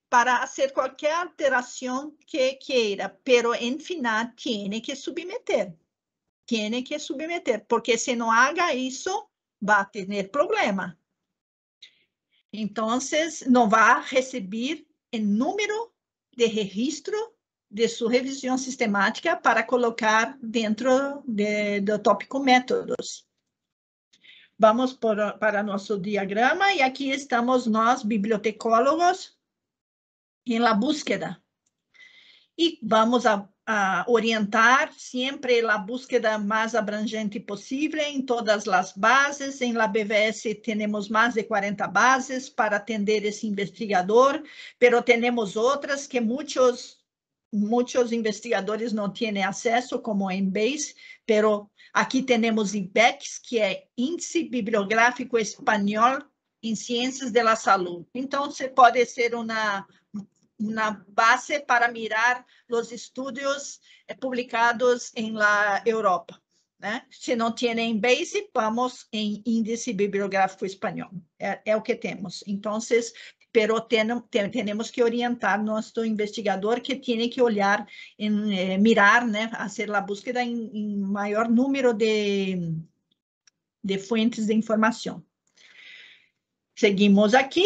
para fazer qualquer alteração que queira, pero em final tem que submeter. Tem que submeter, porque se não haga isso, vai ter problema. Então, não vai receber o número de registro de sua revisão sistemática para colocar dentro de, do tópico métodos. Vamos por, para nosso diagrama e aqui estamos nós, bibliotecólogos, em la búsqueda. E vamos a orientar sempre a búsqueda mais abrangente possível em todas as bases. Em la BVS temos mais de 40 bases para atender esse investigador, pero temos outras que muitos muitos investigadores não têm acesso, como em Base, pero aqui temos IBEX, que é Índice Bibliográfico Espanhol em Ciências de la Salud. Então, você pode ser uma una base para mirar los estudios eh, publicados en la Europa. Né? Se não tiverem base, vamos em índice bibliográfico espanhol. É, é o que temos. Então, pero temos que orientar nosso investigador que tem que olhar, em, eh, mirar, né, fazer a búsqueda em, em, maior número de, de fuentes de informação. Seguimos aqui.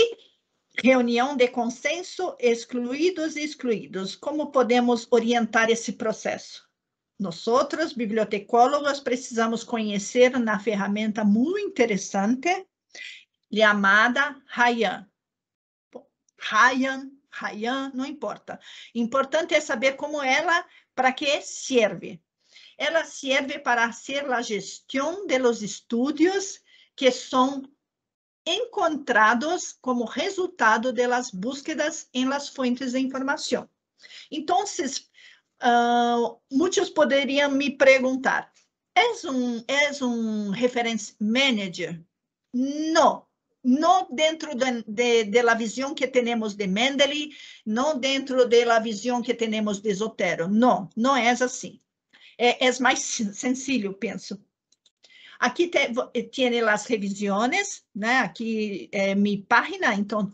Reunião de consenso, excluídos e excluídos. Como podemos orientar esse processo? Nós bibliotecólogos, precisamos conhecer na ferramenta muito interessante chamada Rayan. Rayan, Rayan, não importa. Importante é saber como ela, para que serve. Ela serve para ser a gestão dos estudos que são encontrados como resultado das búsquedas em las fuentes de informação. Então, uh, muitos poderiam me perguntar: és um, és um reference manager? Não, não dentro de, de, de la visão que temos de Mendeley, não dentro de la visão que temos de Zotero. Não, não é assim. É, é mais sencillo, penso. Aqui tem eh, as revisões, né? Aqui é minha página, então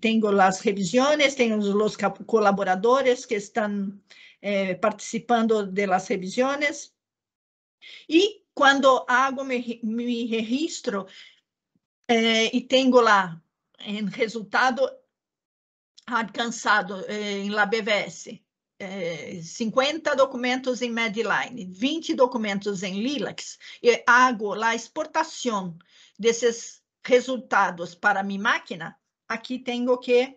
tenho as revisões, tenho os colaboradores que estão eh, participando das revisões E quando hago mi, registro eh, e tenho lá em resultado alcançado eh, em la BVS, 50 eh, documentos em Medline, 20 documentos em Lilacs, e hago a exportação desses resultados para minha máquina, aqui tenho que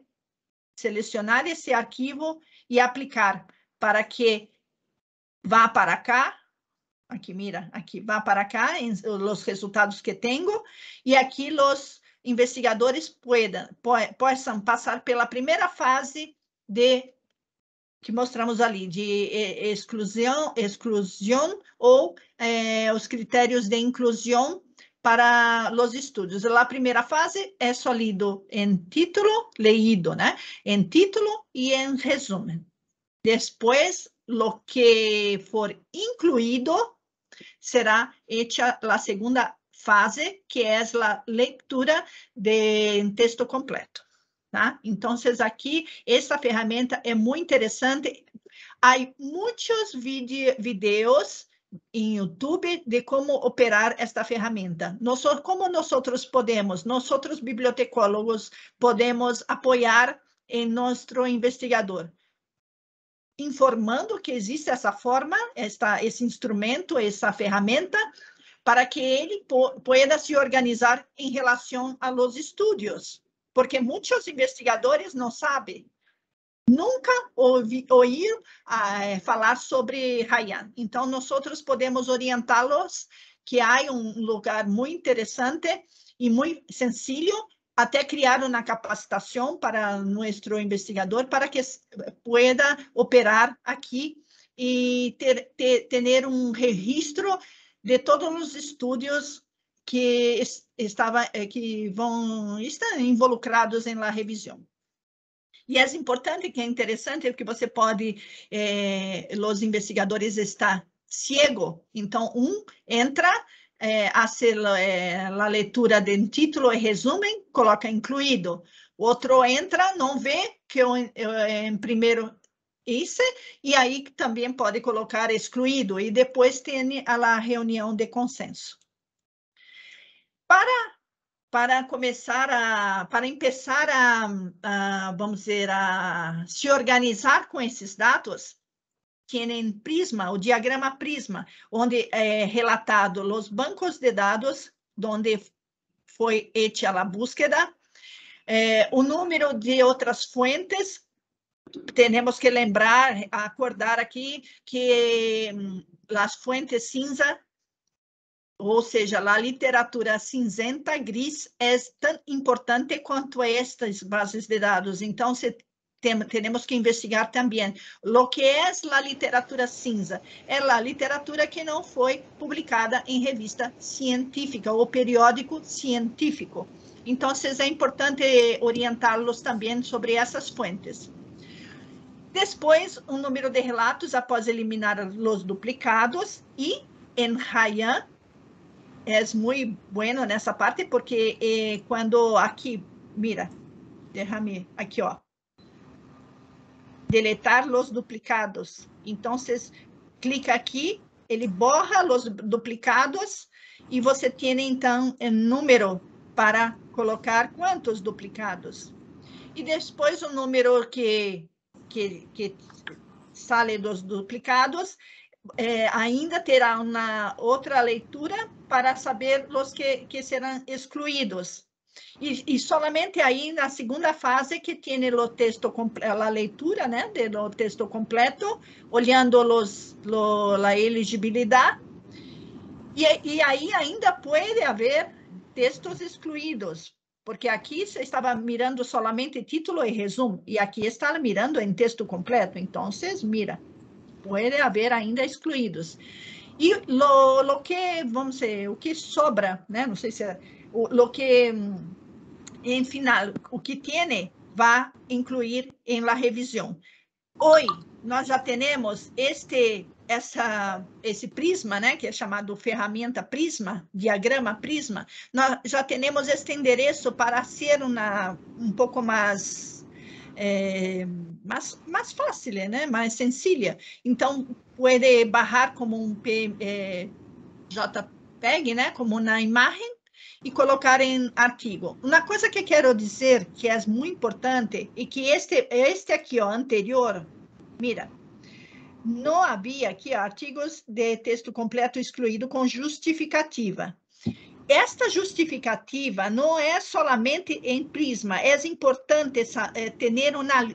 selecionar esse arquivo e aplicar para que vá para cá, aqui mira, aqui vá para cá, em, os resultados que tenho, e aqui os investigadores puedan, possam passar pela primeira fase de que mostramos ali, de eh, exclusão, exclusão ou eh, os critérios de inclusão para os estudos. A primeira fase é só lido em título, leído, né? Em título e em resumo. Depois, o que for incluído será hecha a segunda fase, que é a leitura de texto completo. Tá? Então, aqui, esta ferramenta é muito interessante. Há muitos vídeos em YouTube de como operar esta ferramenta. como nós podemos, nós bibliotecólogos, podemos apoiar em nosso investigador? Informando que existe essa forma, esta, esse instrumento, essa ferramenta, para que ele po se organizar em relação aos estudos porque muitos investigadores não sabem. Nunca ouvi, ouvir ah, é, falar sobre Rayan. Então, nós podemos orientá-los que há um lugar muito interessante e muito sencillo até criar uma capacitação para nosso investigador para que pueda operar aqui e ter, ter, ter um registro de todos os estudos que, estava, é, que vão estar involucrados em la revisão. E é importante, que é interessante, que você pode, eh, é, os investigadores estão cego, então um entra, eh, ser eh, a leitura um título e resumen, coloca incluído. Outro entra, não vê que eu, eu, em primeiro isso, e aí também pode colocar excluído, e depois tem a reunião de consenso para para começar a, para começar a, a, vamos dizer, a se organizar com esses dados, tem prisma, o diagrama prisma, onde é relatado os bancos de dados, onde foi hecha a búsqueda, eh, o número de outras fontes, temos que lembrar, acordar aqui que hum, as fontes cinza ou seja, a literatura cinzenta gris é tão importante quanto é estas bases de dados. Então, se tem, temos que investigar também o que é a literatura cinza. É a literatura que não foi publicada em revista científica ou periódico científico. Então, é importante orientá-los também sobre essas fontes. Depois, um número de relatos após eliminar os duplicados e, em Hayan, é muito bueno nessa parte porque eh, cuando aquí, mira, derrame aqui ó, deletar los duplicados. Entonces, clica aqui, ele borra os duplicados e você tem então um número para colocar quantos duplicados. E depois o número que, que, que sale dos duplicados é, ainda terá uma outra leitura para saber os que, que serão excluídos. E, e, somente aí na segunda fase que tem o texto a leitura né do texto completo olhando los, lo, a elegibilidade e, e, aí ainda pode haver textos excluídos porque aqui se estava mirando somente título e resumo e aqui está mirando em texto completo então mira pode haver ainda excluídos. E lo, lo que, vamos dizer, o que sobra, né? Não sei se é, o, lo que, hum, em final, o que tem, vai incluir em la revisão. Hoje, nós já temos este essa, esse prisma, né, que é chamado ferramenta prisma, diagrama prisma, nós já temos este endereço para ser uma, um pouco mais é, mais mais fácil, né? mais sencilla. Então, pode barrar como um P, é, JPEG, né? como na imagem, e colocar em artigo. Uma coisa que quero dizer que é muito importante é que este, este aqui, ó, anterior, mira, não havia aqui artigos de texto completo excluído com justificativa esta justificativa não é somente em Prisma, é importante eh, ter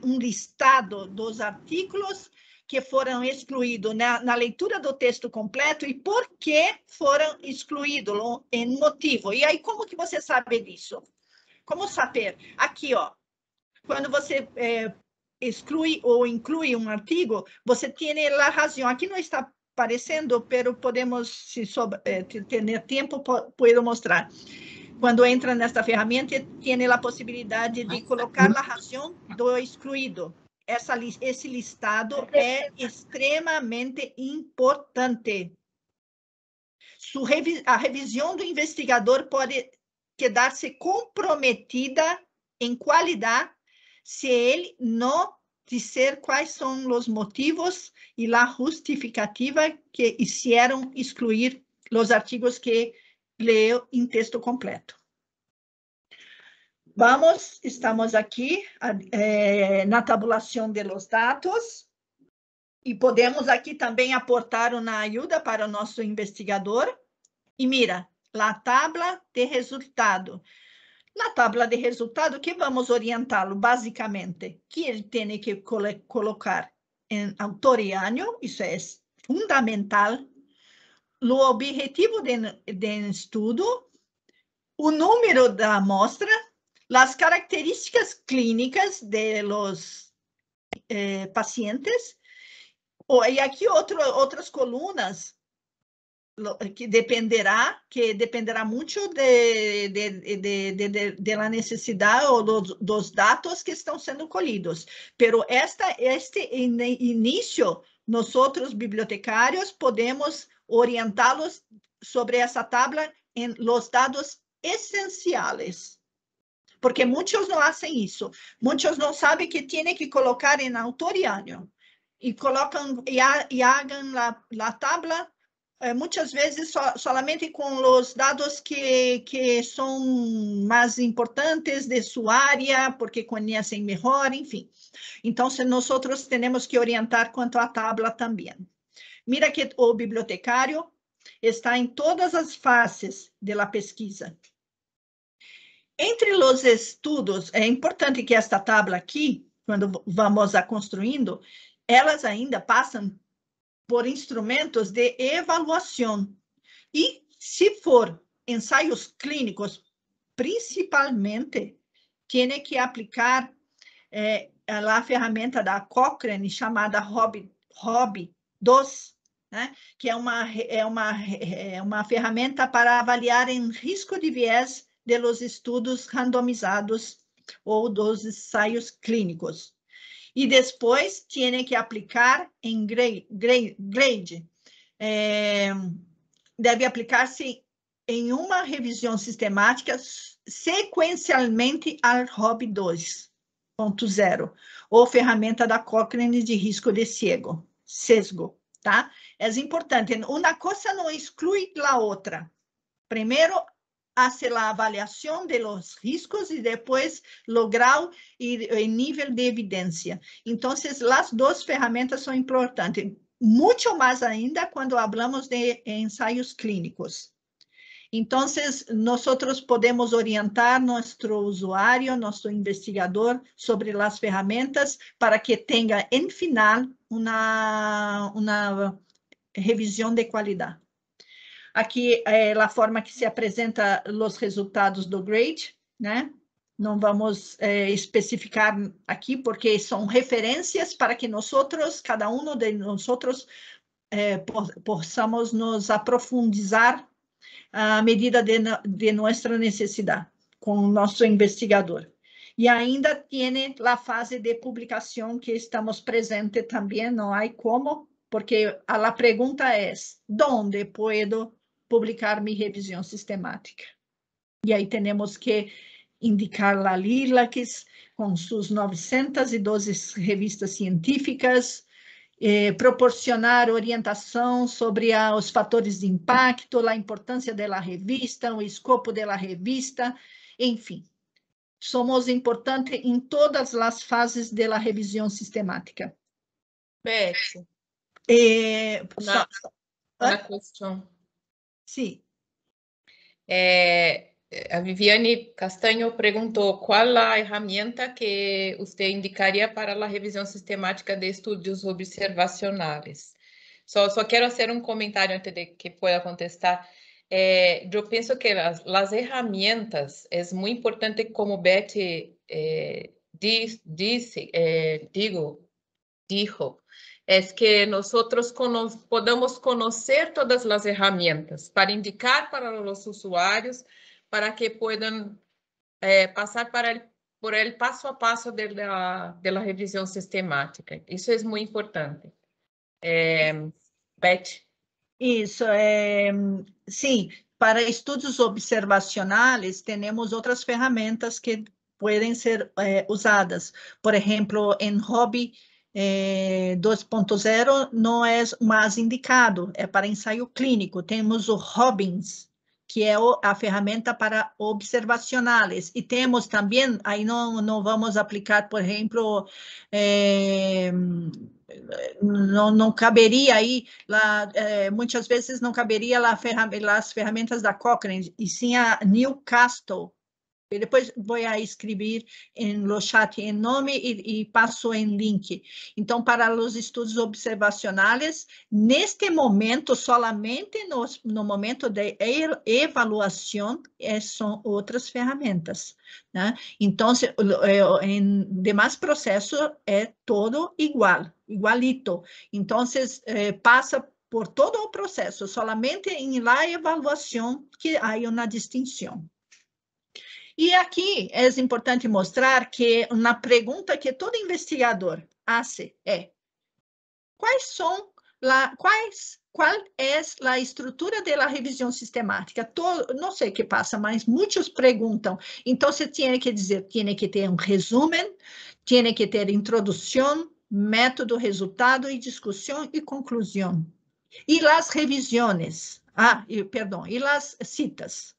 um listado dos artículos que foram excluídos na, na, leitura do texto completo e por que foram excluídos em motivo. E aí, como que você sabe disso? Como saber? Aqui, ó, quando você é, exclui ou inclui um artigo, você tem a razão. Aqui não está parecendo, pero podemos, se eh, tiver tempo, posso mostrar. Quando entra nesta ferramenta, tem a possibilidade de colocar a ração do excluído. Essa, esse listado é extremamente importante. a revisão do investigador pode quedar-se comprometida em qualidade se ele não dizer quais são os motivos e a justificativa que hicieron excluir os artigos que leu em texto completo. Vamos, estamos aqui eh, na tabulação de los dados e podemos aqui também aportar uma ajuda para o nosso investigador. E mira, a tabla de resultado na tabela de resultado, que vamos orientá-lo basicamente? Que ele tem que colocar em autor e ano, isso é fundamental. O objetivo de, de estudo, o número da amostra, as características clínicas de los eh, pacientes, e aqui outro, outras colunas que dependerá, que dependerá muito de, de, de, de, de necessidade ou dos, dos, dados que estão sendo colhidos. Pero esta, este in, início, nós outros bibliotecários podemos orientá-los sobre essa tabla em los dados essenciais. Porque muitos não fazem isso. Muitos não sabem que tem que colocar em autor e ano. E colocam e, hagam la a tabla é, muitas vezes so, solamente com os dados que, que são mais importantes de sua área, porque conhecem melhor, enfim. Então, nós temos que orientar quanto à tabla também. Mira que o bibliotecário está em todas as fases da pesquisa. Entre os estudos, é importante que esta tabla aqui, quando vamos a construindo, elas ainda passam por instrumentos de avaliação e, se for ensaios clínicos, principalmente, tem que aplicar eh, a ferramenta da Cochrane chamada HOB, HOB 2, né? que é uma, é, uma, é uma ferramenta para avaliar em risco de viés de los estudos randomizados ou dos ensaios clínicos. E depois tiene que aplicar em grade. grade. É, deve aplicar-se em uma revisão sistemática sequencialmente ao ROB 2.0, ou ferramenta da Cochrane de risco de ciego, sesgo, tá? É importante, uma coisa não exclui a outra. Primeiro, hace la avaliación de los riscos y después lograr el nivel de evidencia. Entonces, las dos herramientas son importantes, mucho más ainda cuando hablamos de ensayos clínicos. Entonces, nosotros podemos orientar nuestro usuario, nuestro investigador sobre las herramientas para que tenga en final una, una revisión de calidad. Aqui é a forma que se apresenta os resultados do grade, né? Não vamos é, especificar aqui porque são referências para que nós outros, cada um de nós outros, é, possamos nos aprofundizar à medida de, de nossa necessidade com o nosso investigador. E ainda tem a fase de publicação que estamos presente também, não há como, porque a pergunta é: onde posso publicar minha revisão sistemática. E aí temos que indicar a LILACs com suas 912 revistas científicas, eh, proporcionar orientação sobre a, os fatores de impacto, a importância da revista, o escopo da revista, enfim. Somos importantes em todas as fases da revisão sistemática. Beth, eh, é, na, só, ¿ah? na questão Sim. É, a Viviane Castanho perguntou qual a ferramenta que você indicaria para a revisão sistemática de estudos observacionais. Só, só quero fazer um comentário antes de que possa contestar. É, eu penso que as ferramentas é muito importante, como Beth disse é, diz, diz digo, dijo, es que nosotros cono podamos conocer todas las herramientas para indicar para los usuarios para que puedan eh, pasar para el, por el paso a paso de la, de la revisión sistemática. Eso es muy importante. Eh, Beth. Isso, é, sim, para estudos observacionais, temos outras ferramentas que podem ser é, usadas. Por exemplo, em hobby, 2.0 é, não é mais indicado, é para ensaio clínico. Temos o Robbins, que é a ferramenta para observacionais. E temos também, aí não, não vamos aplicar, por exemplo, é, não, não caberia aí, lá, é, muitas vezes não caberia lá ferram as ferramentas da Cochrane, e sim a Newcastle, depois vou a escrever no chat em nome e, e passo em link. Então, para os estudos observacionais, neste momento, somente no, no momento de avaliação, é, eh, são outras ferramentas. Né? Então, se, eh, em demais processos, é todo igual, igualito. Então, eh, passa por todo o processo, somente em lá avaliação que há uma distinção. E aqui é importante mostrar que na pergunta que todo investigador faz é quais são la, quais qual é a estrutura da revisão sistemática? Todo, não sei o que passa, mas muitos perguntam. Então, você tem que dizer, tem que ter um resumo, tem que ter introdução, método, resultado e discussão e conclusão. E as revisões. Ah, e, perdão, e as citas.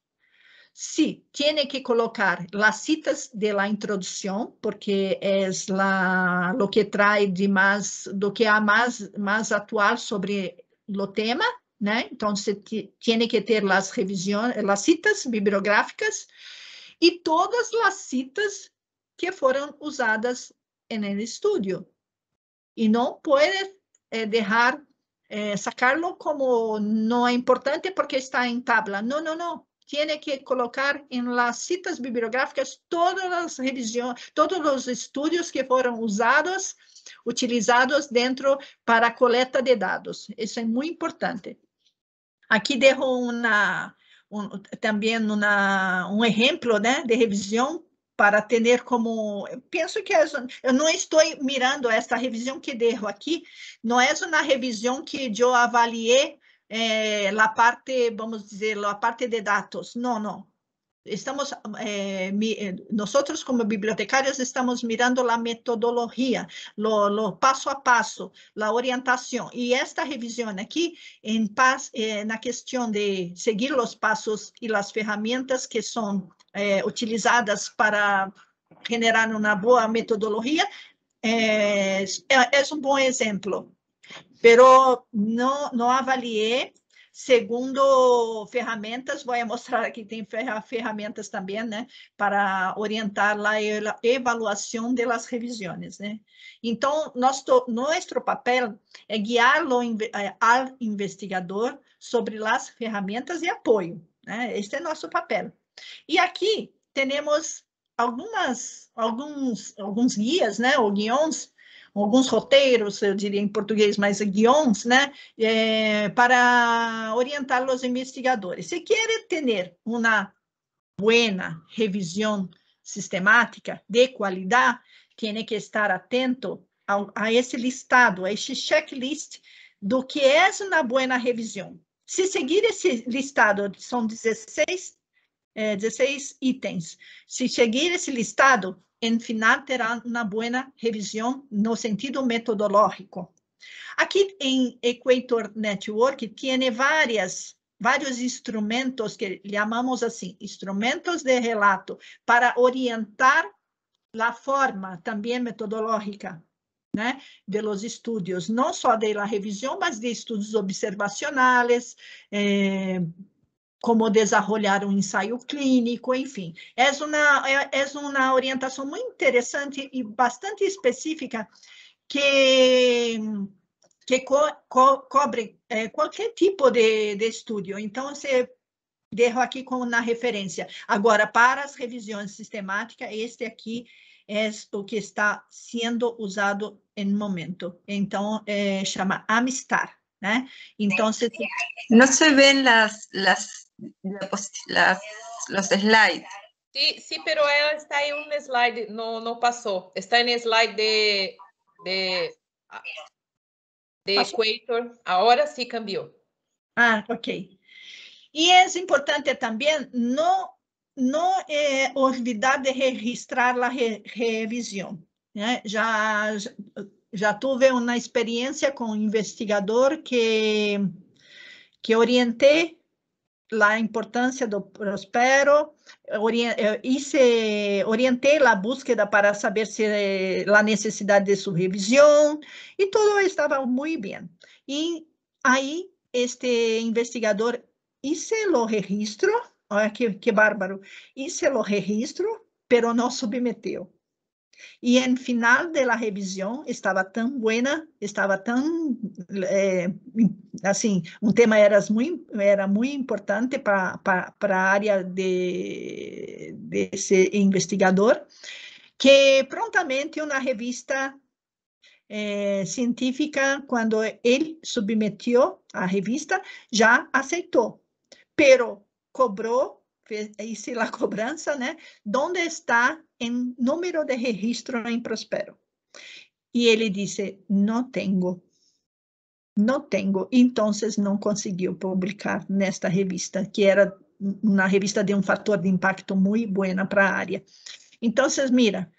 Sí, tiene que colocar las citas de la introducción porque es la, lo que trae de más, do que há más, más atual sobre o tema, né? Então, você tem que ter as revisões, as citas bibliográficas e todas as citas que foram usadas no estudo. E não pode eh, deixar eh, sacarlo como não é importante porque está em tabla. Não, não, não tiene que colocar em las citas bibliográficas todas as revisões, todos os estudos que foram usados, utilizados dentro para a coleta de dados. Isso é muito importante. Aqui dejo um, também um exemplo né, de revisão para ter como penso que é, eu não estou mirando essa revisão que derro aqui não é uma revisão que eu avaliei eh, parte, vamos dizer, a parte de dados. Não, não. Estamos, eh, mi, eh, nosotros como bibliotecarios estamos mirando la metodología, lo, lo, paso a paso, la orientación. Y esta revisión aquí, en paz, eh, en la cuestión de seguir los pasos y las herramientas que son eh, utilizadas para generar uma boa metodologia, é, é um bom exemplo pero não, não avaliei segundo ferramentas, vou mostrar aqui, tem ferramentas também, né, para orientar a avaliação das revisões, né. Então, nosso, nosso papel é guiar ao é, investigador sobre as ferramentas e apoio, né, este é nosso papel. E aqui, temos algumas, alguns, alguns guias, né, ou guiões, alguns roteiros, eu diria em português, mas guions, né, é, para orientar os investigadores. Se quer ter uma boa revisão sistemática de qualidade, tem que estar atento a, a esse listado, a esse checklist do que é uma boa revisão. Se seguir esse listado, são 16, 16 é, itens. Se seguir esse listado, en final terá uma boa revisão no sentido metodológico. Aqui em Equator Network tem várias vários instrumentos que chamamos assim, instrumentos de relato para orientar a forma também metodológica, né, de los estudos, não só de la revisão, mas de estudos observacionais, eh, como desarrollar um ensaio clínico, enfim. É uma, é, uma orientação muito interessante e bastante específica que, que co, co, cobre é, qualquer tipo de, de estudo. Então, você deixo aqui como na referência. Agora, para as revisões sistemáticas, este aqui é o que está sendo usado em momento. Então, é, chama Amistar. né? Entonces... No se ven las, las la, los slides. Sí, sí, pero está en un slide, no, no pasó. Está en el slide de, de, ah, de Ahora sí cambió. Ah, ok. Y es importante también no, no eh, olvidar de registrar la revisión. Ya ya una experiencia con un investigador que, que la importância do Prospero orientei eh, se orienté la búsqueda para saber si eh, a necessidade de sua revisão e tudo estava muito bem e aí este investigador hice o registro, olha ah, que, que bárbaro, hice o registro, pero não submeteu Y en final de la revisión estaba tan buena, estaba tan, eh, así, un tema era muy, era muy importante para, para, para área de, de ese investigador, que prontamente una revista eh, científica, cuando él submetió a revista, ya aceptó, pero cobró e se la cobrança, né? Onde está em número de registro em Prospero? E ele disse: Não tenho. Não tenho. Então, não conseguiu publicar nesta revista, que era uma revista de um fator de impacto muito boa para a área. Então, mira,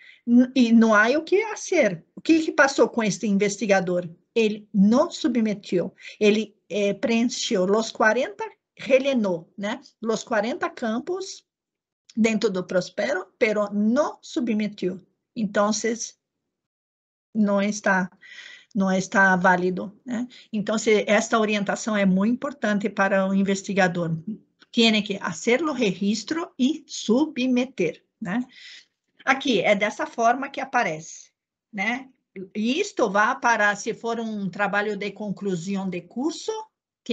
e não há o que fazer. O que, que passou com este investigador? Ele não submeteu, ele eh, preencheu os 40 Relenou, né? Los 40 campos dentro do Prospero, pero no submetió. Então, não está não está válido. Né? Então, esta orientação é muito importante para o investigador. Tem que fazer o registro e submeter. Né? Aqui, é dessa forma que aparece. Né? Isto vá para, se for um trabalho de conclusão de curso,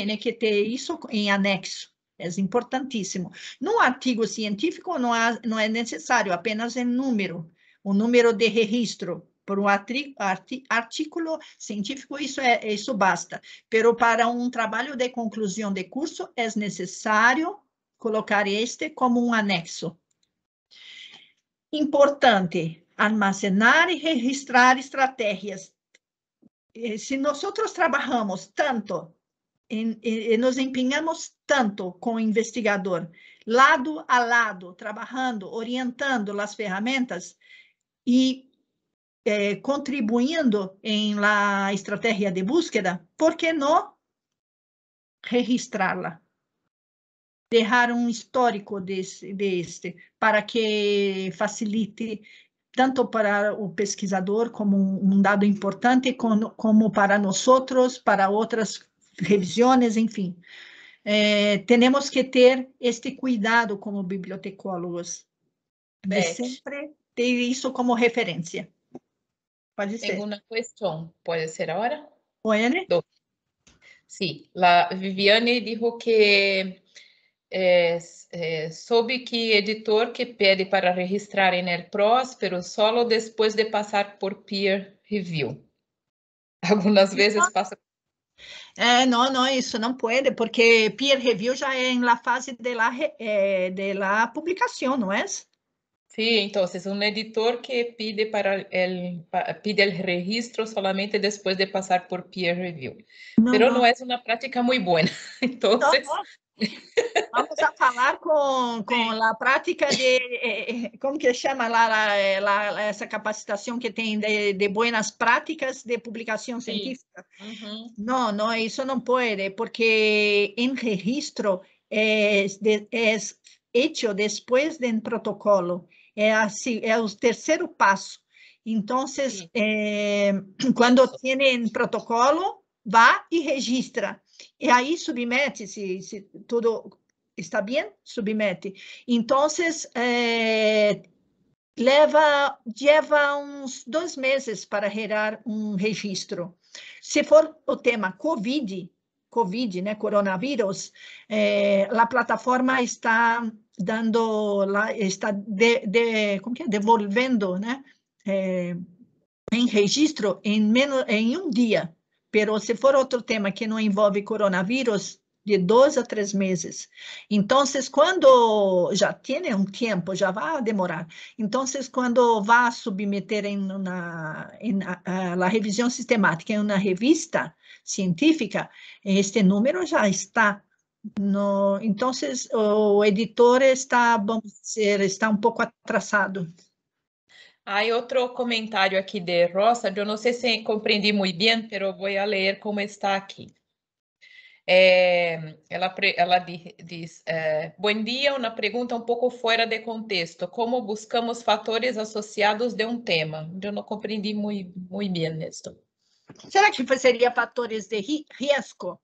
tem que ter isso em anexo. É importantíssimo. No artigo científico não, há, não é necessário, apenas o número, o número de registro. Para um artigo científico, isso, é, isso basta. Pero para um trabalho de conclusão de curso, é necessário colocar este como um anexo. Importante, armazenar e registrar estratégias. Se nós trabalhamos tanto e, nos empenhamos tanto com o investigador, lado a lado, trabalhando, orientando as ferramentas e eh, contribuindo em la estratégia de búsqueda, por que não registrá-la? Deixar um histórico desse, deste, para que facilite tanto para o pesquisador como um, um dado importante, como, como para nós, para outras revisões, enfim. Eh, é, temos que ter este cuidado como bibliotecólogos, de sempre ter isso como referência. Pode ser. Segunda questão, pode ser agora? Pode. Dos. Sim, a Viviane disse que eh, eh, soube que editor que pede para registrar em El Próspero solo depois de passar por peer review. Algumas vezes passa é, não, não isso não pode porque peer review já é em la fase de la, é, de la publicación, é? Sim, Sí, entonces um editor que pide, para el, pide el registro solamente depois de passar por peer review, mas não é uma prática muito boa, então. Vamos a falar com, com a prática de, eh, eh, como que chama lá, eh, lá, lá essa capacitação que tem de, de boas práticas de publicação Sim. científica. Uhum. Não, não, isso não pode, porque em registro é, é feito depois do protocolo, é, assim, é o terceiro passo. Então, é, quando tem protocolo, vá e registra. E aí submete, se, se tudo está bem, submete. Então, eh, leva, leva uns dois meses para gerar um registro. Se for o tema COVID, COVID, né, coronavírus, eh, a plataforma está dando, está de, de, como que é? devolvendo, né, eh, em registro em menos em um dia. Pero se for outro tema que não envolve coronavírus, de dois a três meses. Então, quando já tem um tempo, já vai demorar. Então, quando vá submeter em na em, a, revisão sistemática em uma revista científica, este número já está. No, então, o editor está, vamos dizer, está um pouco atrasado. Há outro comentário aqui de Rosa. Eu não sei se compreendi muito bem, mas vou a leer como está aqui. É, ela, ela diz: é, Bom dia, uma pergunta um pouco fora de contexto. Como buscamos fatores associados de um tema? Eu não compreendi muito, muito bem isso. Será que seria fatores de risco?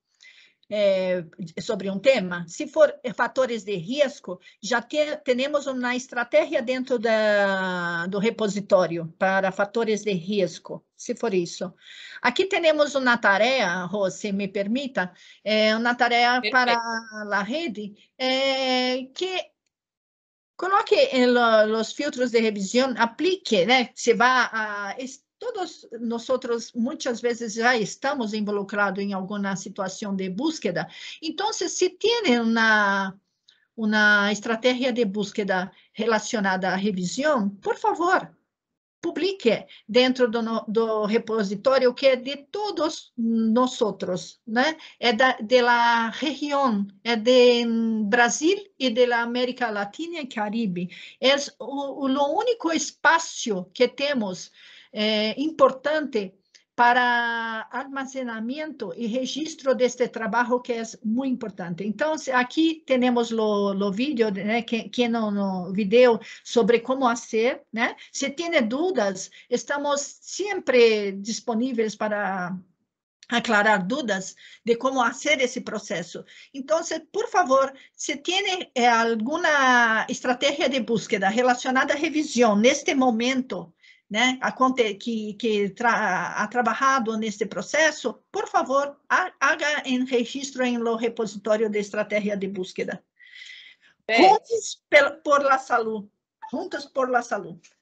é, sobre um tema? Se for fatores de risco, já temos uma estratégia dentro da, do repositório para fatores de risco, se for isso. Aqui temos uma tarefa, Rô, se me permita, é uma tarefa para a rede é, que coloque eh, os filtros de revisão, aplique, né? Se vá a todos outros muitas vezes já estamos involucrados em alguma situação de búsqueda. Então, se tienen uma una estratégia de búsqueda relacionada à revisão, por favor, publique dentro do, do repositório que é de todos nós outros, né? É da de la região, é de Brasil e de América Latina e Caribe. É o, o, o único espaço que temos eh, importante para armazenamento e registro deste trabalho que é muito importante. Então, aqui temos o vídeo, né, que, no, no vídeo sobre como fazer, né? Se tem dúvidas, estamos sempre disponíveis para aclarar dúvidas de como fazer esse processo. Então, por favor, se tem eh, alguma estratégia de búsqueda relacionada à revisão neste momento, né, que, que tra, ha trabalhado neste processo, por favor, haga em registro em lo repositório de estratégia de búsqueda. É. Juntos por la salud. Juntas por la salud.